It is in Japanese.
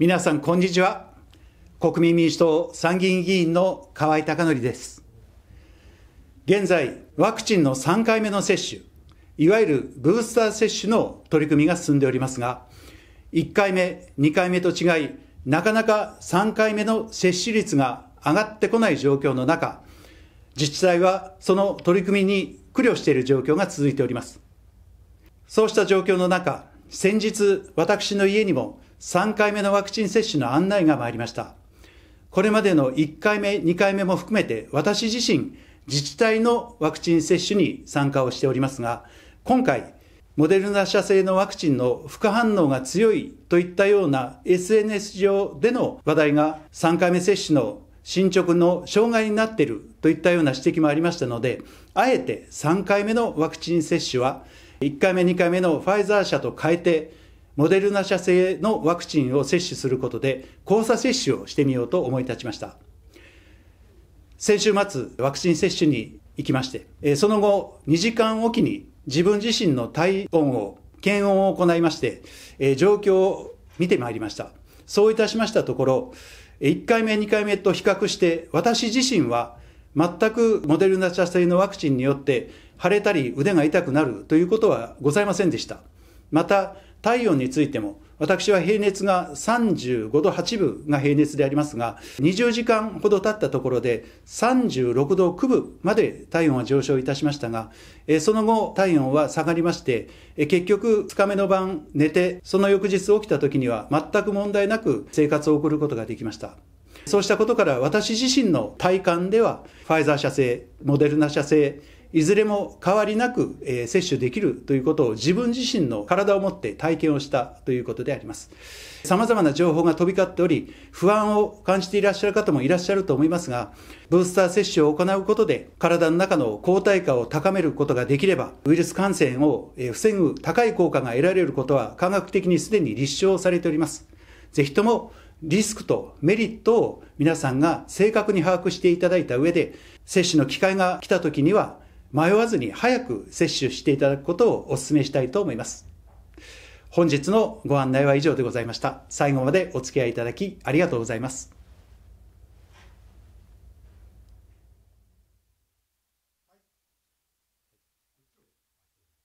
皆さんこんにちは国民民主党参議院議員の河合貴則です現在ワクチンの3回目の接種いわゆるブースター接種の取り組みが進んでおりますが1回目2回目と違いなかなか3回目の接種率が上がってこない状況の中自治体はその取り組みに苦慮している状況が続いておりますそうした状況の中先日私の家にも3回目のワクチン接種の案内が参りました。これまでの1回目、2回目も含めて、私自身、自治体のワクチン接種に参加をしておりますが、今回、モデルナ社製のワクチンの副反応が強いといったような SNS 上での話題が3回目接種の進捗の障害になっているといったような指摘もありましたので、あえて3回目のワクチン接種は1回目、2回目のファイザー社と変えて、モデルナ社製のワクチンを接種することで、交差接種をしてみようと思い立ちました。先週末、ワクチン接種に行きまして、その後、2時間おきに自分自身の体温を、検温を行いまして、状況を見てまいりました。そういたしましたところ、1回目、2回目と比較して、私自身は全くモデルナ社製のワクチンによって、腫れたり腕が痛くなるということはございませんでした。また、体温についても、私は平熱が35度8分が平熱でありますが、20時間ほど経ったところで36度9分まで体温は上昇いたしましたが、その後体温は下がりまして、結局2日目の晩寝て、その翌日起きた時には全く問題なく生活を送ることができました。そうしたことから私自身の体感では、ファイザー社製、モデルナ社製、いずれも変わりなく、え接種できるということを自分自身の体を持って体験をしたということであります。様々な情報が飛び交っており、不安を感じていらっしゃる方もいらっしゃると思いますが、ブースター接種を行うことで、体の中の抗体価を高めることができれば、ウイルス感染を防ぐ高い効果が得られることは科学的にすでに立証されております。ぜひともリスクとメリットを皆さんが正確に把握していただいた上で、接種の機会が来た時には、迷わずに早く接種していただくことをお勧めしたいと思います。本日のご案内は以上でございました。最後までお付き合いいただきありがとうございます。